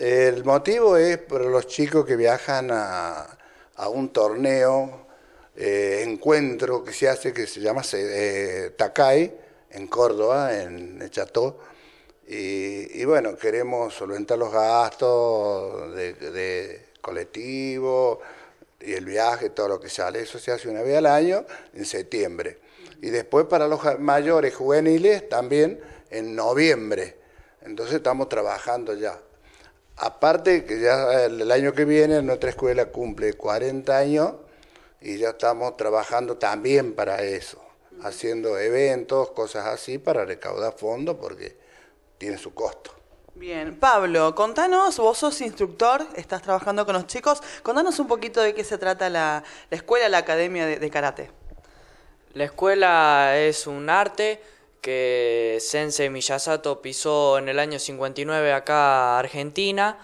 El motivo es para los chicos que viajan a, un torneo, eh, encuentro que se hace, que se llama eh, Takai, en Córdoba, en Echató. Y, y, bueno, queremos solventar los gastos de, de colectivo y el viaje, todo lo que sale. Eso se hace una vez al año, en septiembre. Y después para los mayores juveniles también en noviembre. Entonces estamos trabajando ya. Aparte que ya el año que viene nuestra escuela cumple 40 años y ya estamos trabajando también para eso, haciendo eventos, cosas así para recaudar fondos porque tiene su costo. Bien, Pablo, contanos, vos sos instructor, estás trabajando con los chicos, contanos un poquito de qué se trata la, escuela, la academia de karate. La escuela es un arte que Sensei Miyasato pisó en el año 59 acá Argentina,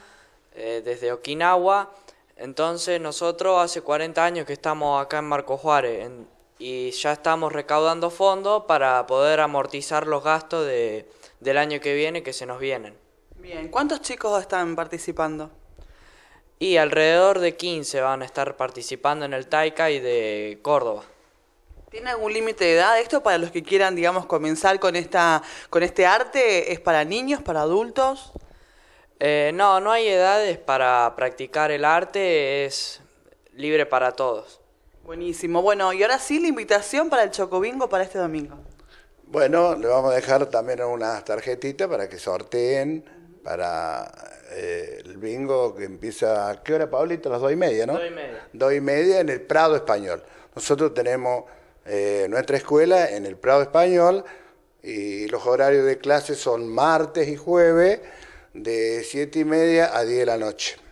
eh, desde Okinawa. Entonces nosotros hace 40 años que estamos acá en Marco Juárez y ya estamos recaudando fondos para poder amortizar los gastos de, del año que viene que se nos vienen. Bien, ¿cuántos chicos están participando? Y alrededor de 15 van a estar participando en el Taika y de Córdoba. ¿Tiene algún límite de edad esto para los que quieran, digamos, comenzar con esta, con este arte? ¿Es para niños, para adultos? Eh, no, no hay edades para practicar el arte, es libre para todos. Buenísimo. Bueno, y ahora sí la invitación para el Chocobingo para este domingo. Bueno, le vamos a dejar también unas tarjetitas para que sorteen para eh, el bingo que empieza, qué hora, Pablito? las dos y media, ¿no? Dos y media. Dos y media en el Prado Español. Nosotros tenemos eh, nuestra escuela en el Prado Español y los horarios de clase son martes y jueves de 7 y media a 10 de la noche.